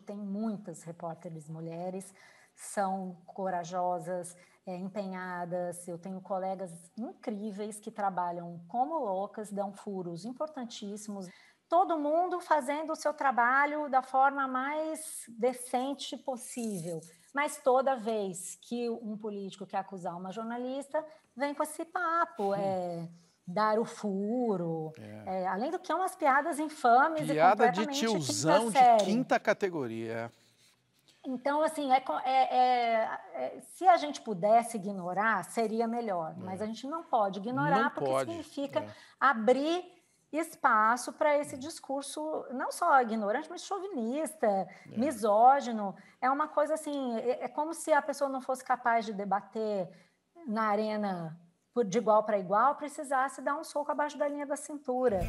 tem muitas repórteres mulheres, são corajosas, é, empenhadas. Eu tenho colegas incríveis que trabalham como loucas, dão furos importantíssimos. Todo mundo fazendo o seu trabalho da forma mais decente possível. Mas toda vez que um político quer acusar uma jornalista, vem com esse papo. É, dar o furo. É. É, além do que, é umas piadas infames Piada e de tiozão quinta de quinta categoria. Então, assim, é é, é, é, se a gente pudesse ignorar, seria melhor. Mas a gente não pode ignorar, não porque pode. significa abrir espaço para esse discurso não só ignorante, mas chauvinista, é. misógino. É uma coisa assim, é como se a pessoa não fosse capaz de debater na arena de igual para igual precisasse dar um soco abaixo da linha da cintura.